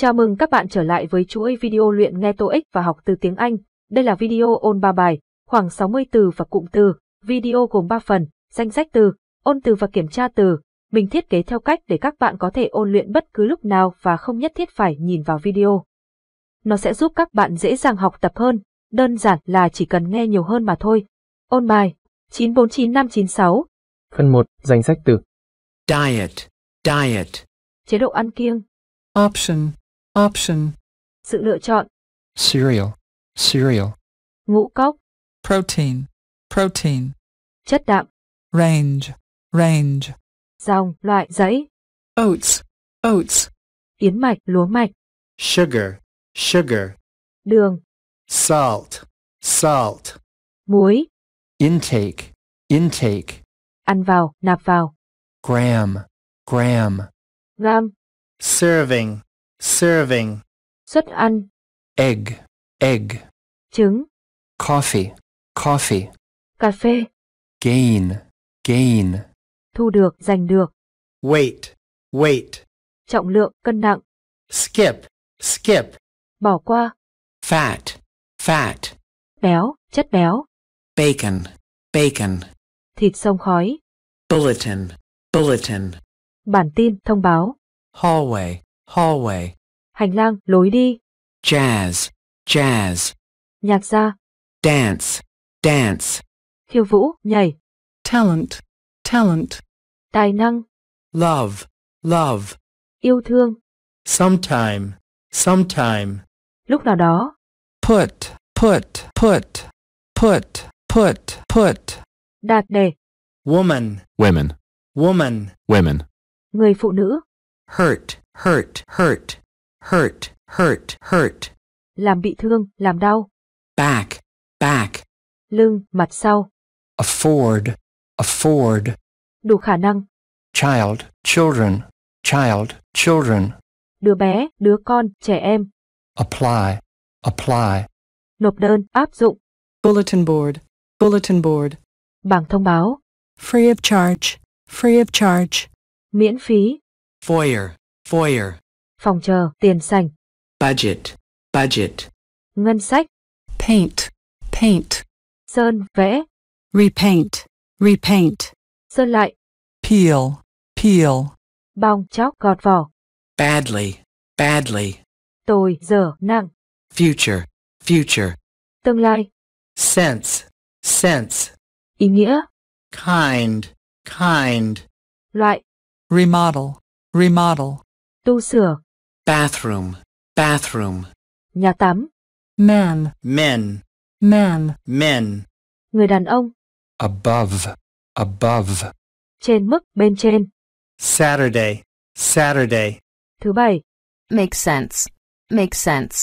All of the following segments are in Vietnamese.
Chào mừng các bạn trở lại với chuỗi video luyện nghe TOEIC và học từ tiếng Anh. Đây là video ôn 3 bài, khoảng 60 từ và cụm từ. Video gồm 3 phần, danh sách từ, ôn từ và kiểm tra từ. Mình thiết kế theo cách để các bạn có thể ôn luyện bất cứ lúc nào và không nhất thiết phải nhìn vào video. Nó sẽ giúp các bạn dễ dàng học tập hơn, đơn giản là chỉ cần nghe nhiều hơn mà thôi. Ôn bài 949596 Phần 1. Danh sách từ Diet Diet Chế độ ăn kiêng Option Option. Sự lựa chọn. Cereal. Cereal. Ngũ cốc. Protein. Protein. Chất đạm. Range. Range. Dòng, loại, dãy. Oats. Oats. Yến mạch, lúa mạch. Sugar. Sugar. Đường. Salt. Salt. Muối. Intake. Intake. Ăn vào, nạp vào. Gram. Gram. Gram. Serving. Serving. Suất ăn. Egg. Egg. Trứng. Coffee. Coffee. Cà phê. Gain. Gain. Thu được, giành được. Weight. Weight. Trọng lượng, cân nặng. Skip. Skip. Bỏ qua. Fat. Fat. Béo, chất béo. Bacon. Bacon. Thịt sông khói. Bulletin. Bulletin. Bản tin, thông báo. Hallway hallway, hành lang, lối đi, jazz, jazz, nhạc gia, dance, dance, khiêu vũ, nhảy, talent, talent, tài năng, love, love, yêu thương, sometime, sometime, lúc nào đó, put, put, put, put, put, put, đạt đề, woman, women, woman, women, người phụ nữ, hurt, hurt, hurt, hurt, hurt, hurt. Làm bị thương, làm đau. Back, back. Lưng, mặt sau. Afford, afford. Đủ khả năng. Child, children, child, children. Đứa bé, đứa con, trẻ em. Apply, apply. Nộp đơn, áp dụng. Bulletin board, bulletin board. Bảng thông báo. Free of charge, free of charge. Miễn phí. Foyer, Foyer. Phòng chờ, tiền sảnh. Budget. Budget. Ngân sách. Paint. Paint. Sơn, vẽ. Repaint. Repaint. Sơn lại. Peel. Peel. Bong chóc gọt vỏ. Badly. Badly. Tồi, dở, nặng. Future. Future. Tương lai. Sense. Sense. Ý nghĩa. Kind. Kind. Loại. Remodel. Remodel tu sửa bathroom bathroom nhà tắm men men men men người đàn ông above above trên mức bên trên Saturday Saturday thứ bảy make sense make sense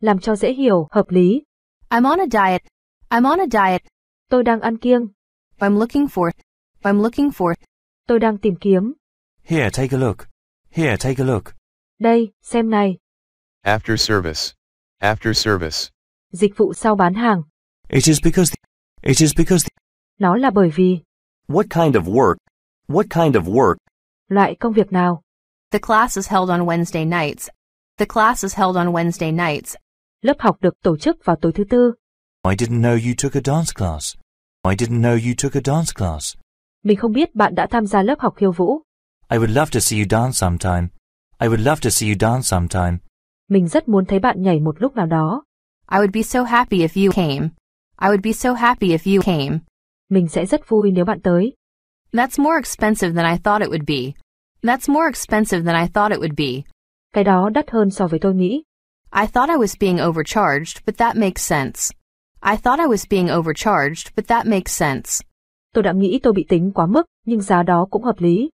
làm cho dễ hiểu hợp lý I'm on a diet I'm on a diet tôi đang ăn kiêng I'm looking for I'm looking for tôi đang tìm kiếm Here, take a look. Here, take a look. Đây, xem này. After service. After service. Dịch vụ sau bán hàng. It is because the, It is because the, Nó là bởi vì. What kind of work? What kind of work? Loại công việc nào? The class is held on Wednesday nights. The class is held on Wednesday nights. Lớp học được tổ chức vào tối thứ tư. I didn't know you took a dance class. I didn't know you took a dance class. Mình không biết bạn đã tham gia lớp học khiêu vũ. I would love to see you dance sometime. I would love to see you dance sometime. Mình rất muốn thấy bạn nhảy một lúc nào đó. I would be so happy if you came. I would be so happy if you came. Mình sẽ rất vui nếu bạn tới. That's more expensive than I thought it would be. That's more expensive than I thought it would be. Cái đó đắt hơn so với tôi nghĩ. I thought I was being overcharged, but that makes sense. I thought I was being overcharged, but that makes sense. Tôi đã nghĩ tôi bị tính quá mức, nhưng giá đó cũng hợp lý.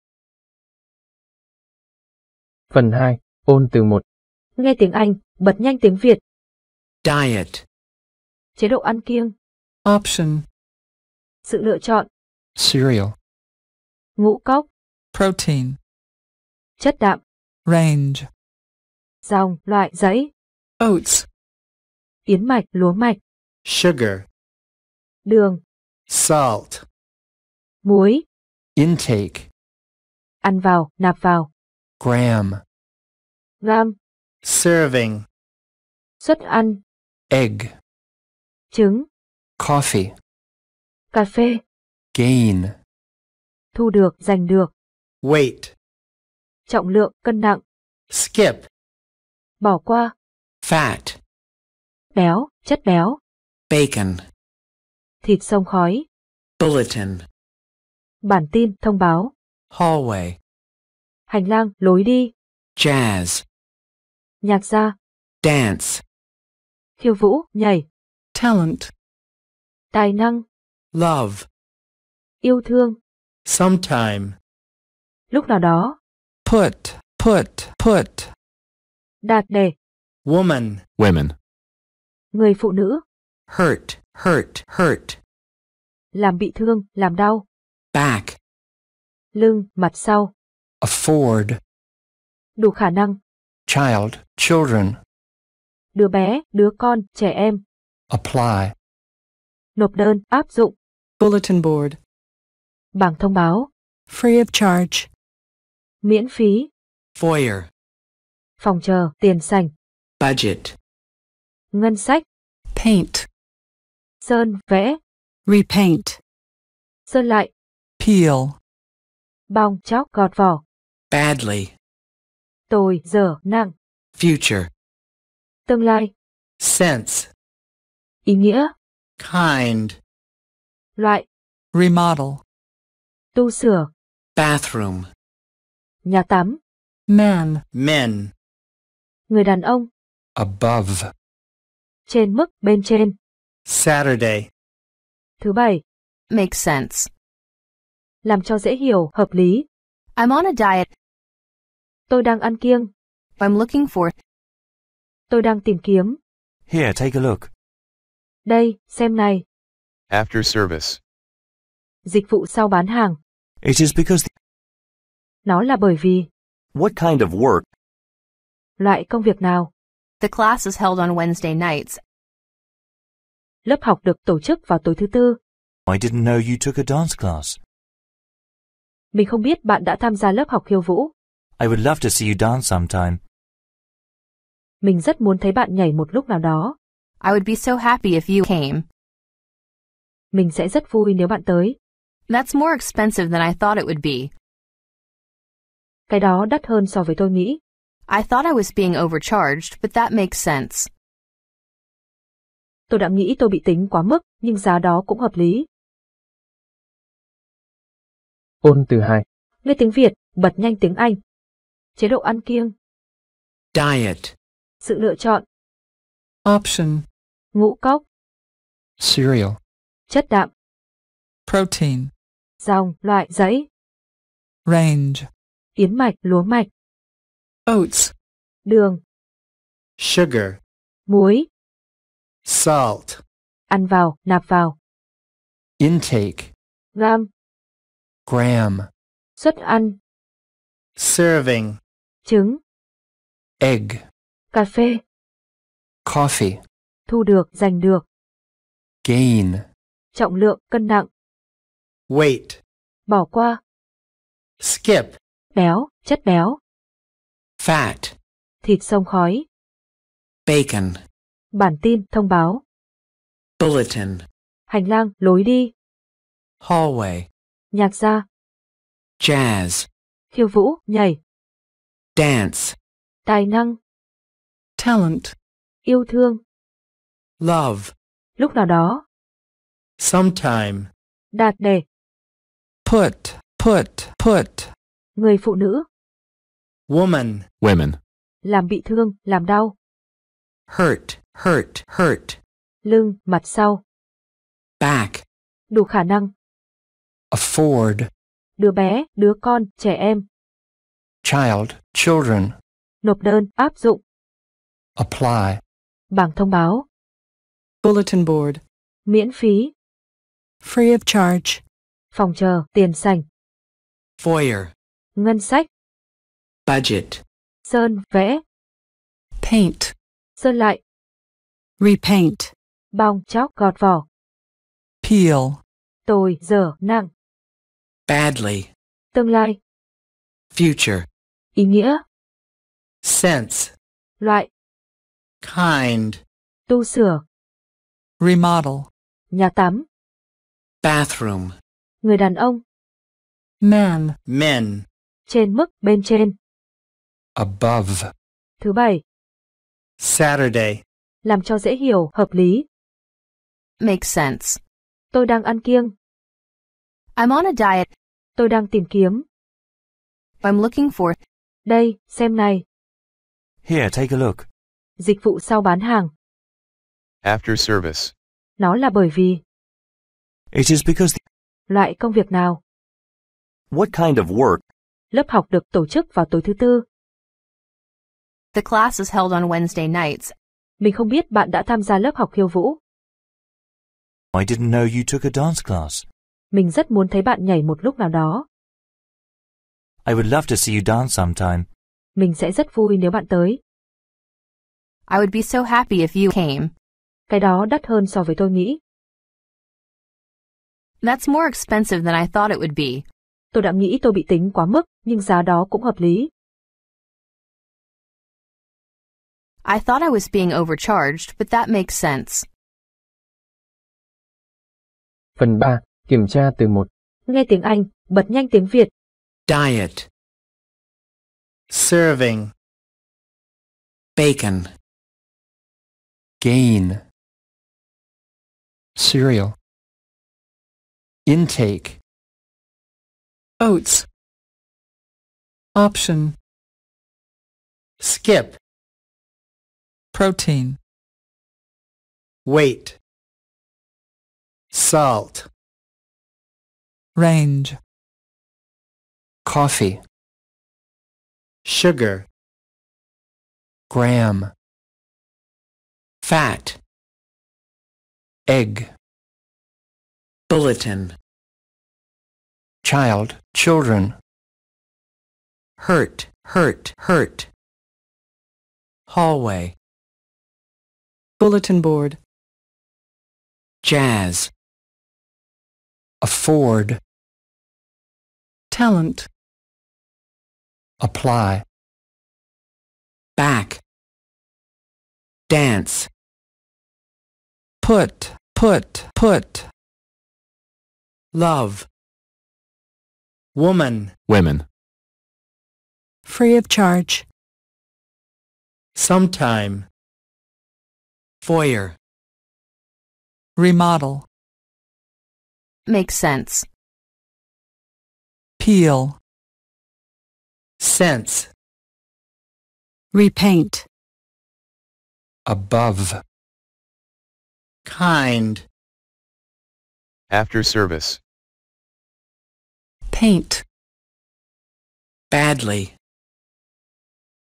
Phần 2, ôn từ 1. Nghe tiếng Anh, bật nhanh tiếng Việt. Diet. Chế độ ăn kiêng. Option. Sự lựa chọn. Cereal. Ngũ cốc. Protein. Chất đạm. Range. Dòng, loại, giấy. Oats. Yến mạch, lúa mạch. Sugar. Đường. Salt. Muối. Intake. Ăn vào, nạp vào gram gram serving suất ăn egg trứng coffee cà phê gain thu được giành được weight trọng lượng cân nặng skip bỏ qua fat béo chất béo bacon thịt sông khói bulletin bản tin thông báo hallway hành lang, lối đi. Jazz. Nhạc gia. Dance. Khiêu vũ, nhảy. Talent. Tài năng. Love. Yêu thương. Sometime. Lúc nào đó. Put, put, put. Đạt đề Woman. Women. Người phụ nữ. Hurt, hurt, hurt. Làm bị thương, làm đau. Back. Lưng, mặt sau afford đủ khả năng child children đứa bé đứa con trẻ em apply nộp đơn áp dụng bulletin board bảng thông báo free of charge miễn phí foyer phòng chờ tiền sảnh budget ngân sách paint sơn vẽ repaint sơn lại peel bong chóc gọt vỏ badly tôi dở nặng future tương lai sense ý nghĩa kind loại remodel tu sửa bathroom nhà tắm man men người đàn ông above trên mức bên trên saturday thứ bảy make sense làm cho dễ hiểu hợp lý i'm on a diet Tôi đang ăn kiêng. I'm looking for. Tôi đang tìm kiếm. Here, take a look. Đây, xem này. After service. Dịch vụ sau bán hàng. It is because the... Nó là bởi vì. What kind of work? Loại công việc nào? The class is held on Wednesday nights. Lớp học được tổ chức vào tối thứ tư. I didn't know you took a dance class. Mình không biết bạn đã tham gia lớp học khiêu vũ. I would love to see you dance sometime. Mình rất muốn thấy bạn nhảy một lúc nào đó. I would be so happy if you came. Mình sẽ rất vui nếu bạn tới. That's more expensive than I thought it would be. Cái đó đắt hơn so với tôi nghĩ. I thought I was being overcharged, but that makes sense. Tôi đã nghĩ tôi bị tính quá mức, nhưng giá đó cũng hợp lý. Ôn từ hai. Nghe tiếng Việt, bật nhanh tiếng Anh. Chế độ ăn kiêng. Diet. Sự lựa chọn. Option. Ngũ cốc. Cereal. Chất đạm. Protein. Dòng, loại, giấy. Range. Yến mạch, lúa mạch. Oats. Đường. Sugar. Muối. Salt. Ăn vào, nạp vào. Intake. Gram. Gram. Suất ăn serving trứng egg cà phê coffee thu được giành được gain trọng lượng cân nặng weight bỏ qua skip béo chất béo fat thịt sông khói bacon bản tin thông báo bulletin hành lang lối đi hallway nhạc gia jazz khiêu vũ, nhảy. Dance. Tài năng. Talent. Yêu thương. Love. Lúc nào đó. Sometime. Đạt đề Put, put, put. Người phụ nữ. Woman. Women. Làm bị thương, làm đau. Hurt, hurt, hurt. Lưng, mặt sau. Back. Đủ khả năng. Afford đứa bé, đứa con, trẻ em. Child, children. Nộp đơn, áp dụng. Apply. Bảng thông báo. Bulletin board. Miễn phí. Free of charge. Phòng chờ, tiền sảnh. Foyer. Ngân sách. Budget. Sơn, vẽ. Paint. Sơn lại. Repaint. Bong, chóc, gọt vỏ. Peel. Tồi, dở, nặng badly tương lai future ý nghĩa sense loại kind tu sửa remodel nhà tắm bathroom người đàn ông man men trên mức bên trên above thứ bảy saturday làm cho dễ hiểu hợp lý make sense tôi đang ăn kiêng i'm on a diet Tôi đang tìm kiếm. I'm looking for. Đây, xem này. Here, take a look. Dịch vụ sau bán hàng. After service. Nó là bởi vì. It is because. The... Loại công việc nào? What kind of work? Lớp học được tổ chức vào tối thứ tư. The class is held on Wednesday nights. Mình không biết bạn đã tham gia lớp học khiêu vũ. I didn't know you took a dance class. Mình rất muốn thấy bạn nhảy một lúc nào đó. I would love to see you dance sometime. Mình sẽ rất vui nếu bạn tới. I would be so happy if you came. Cái đó đắt hơn so với tôi nghĩ. That's more expensive than I thought it would be. Tôi đã nghĩ tôi bị tính quá mức, nhưng giá đó cũng hợp lý. I thought I was being overcharged, but that makes sense. Phần 3. Kiểm tra từ một. Nghe tiếng Anh, bật nhanh tiếng Việt. Diet. Serving. Bacon. Gain. Cereal. Intake. Oats. Option. Skip. Protein. Weight. Salt range coffee sugar gram fat egg bulletin child children hurt hurt hurt hallway bulletin board jazz afford talent. Apply. Back. Dance. Put, put, put. Love. Woman. Women. Free of charge. Sometime. Foyer. Remodel. Makes sense peel sense repaint above kind after service paint badly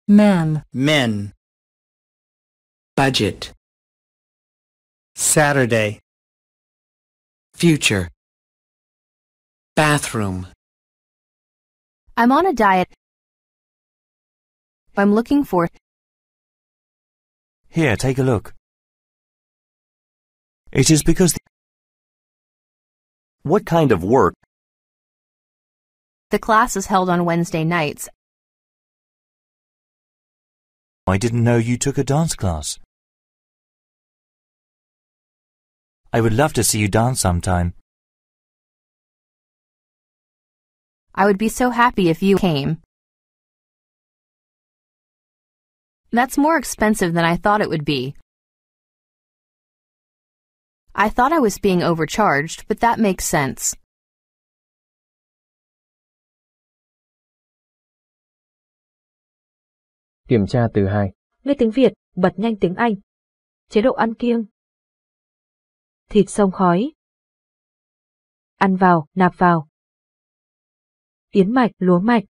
man men budget Saturday future bathroom I'm on a diet. I'm looking for. Here, take a look. It is because. what kind of work? The class is held on Wednesday nights. I didn't know you took a dance class. I would love to see you dance sometime. I would be so happy if you came. That's more expensive than I thought it would be. I thought I was being overcharged, but that makes sense. Kiểm tra từ 2. Nghe tiếng Việt, bật nhanh tiếng Anh. Chế độ ăn kiêng. Thịt sông khói. Ăn vào, nạp vào. yến mạch, lúa mạch.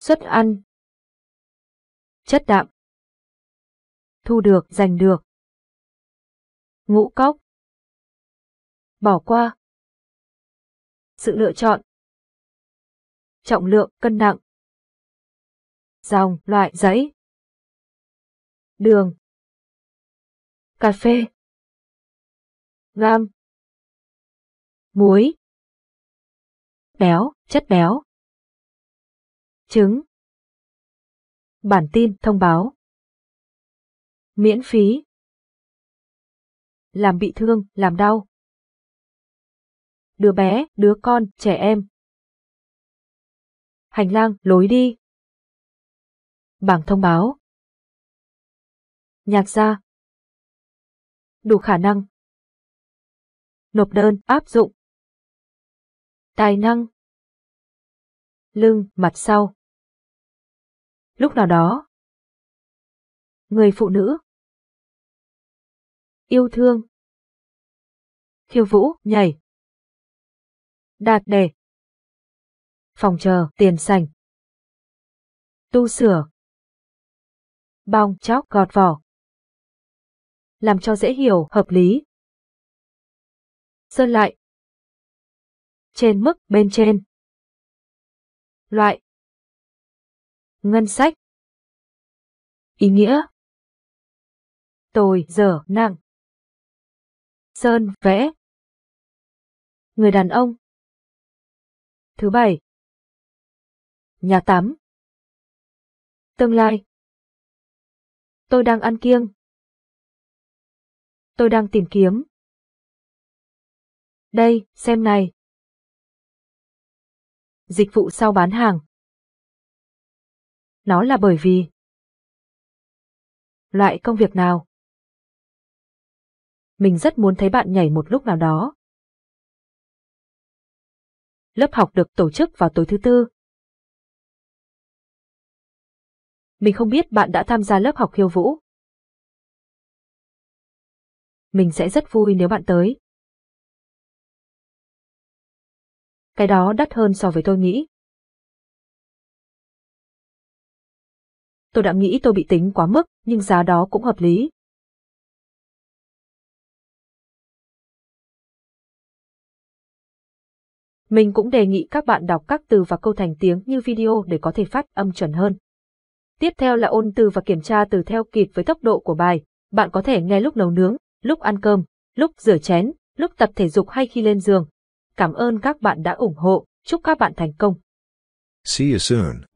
Xuất ăn. Chất đạm. Thu được, giành được. Ngũ cốc. Bỏ qua. Sự lựa chọn. Trọng lượng, cân nặng. Dòng, loại, giấy. Đường. Cà phê. Gam. Muối béo chất béo. Trứng Bản tin thông báo Miễn phí Làm bị thương, làm đau Đứa bé, đứa con, trẻ em Hành lang, lối đi Bảng thông báo Nhạc gia Đủ khả năng Nộp đơn, áp dụng Tài năng lưng, mặt sau. Lúc nào đó, người phụ nữ, yêu thương, khiêu vũ, nhảy, đạt đề, phòng chờ, tiền sành, tu sửa, bong, chóc, gọt vỏ, làm cho dễ hiểu, hợp lý. Sơn lại, trên mức, bên trên loại ngân sách ý nghĩa tồi dở nặng sơn vẽ người đàn ông thứ bảy nhà tắm tương lai tôi đang ăn kiêng tôi đang tìm kiếm đây xem này Dịch vụ sau bán hàng. Nó là bởi vì Loại công việc nào? Mình rất muốn thấy bạn nhảy một lúc nào đó. Lớp học được tổ chức vào tối thứ tư. Mình không biết bạn đã tham gia lớp học khiêu vũ. Mình sẽ rất vui nếu bạn tới. cái đó đắt hơn so với tôi nghĩ. Tôi đã nghĩ tôi bị tính quá mức, nhưng giá đó cũng hợp lý. Mình cũng đề nghị các bạn đọc các từ và câu thành tiếng như video để có thể phát âm chuẩn hơn. Tiếp theo là ôn từ và kiểm tra từ theo kịp với tốc độ của bài. Bạn có thể nghe lúc nấu nướng, lúc ăn cơm, lúc rửa chén, lúc tập thể dục hay khi lên giường. Cảm ơn các bạn đã ủng hộ, chúc các bạn thành công. See you soon.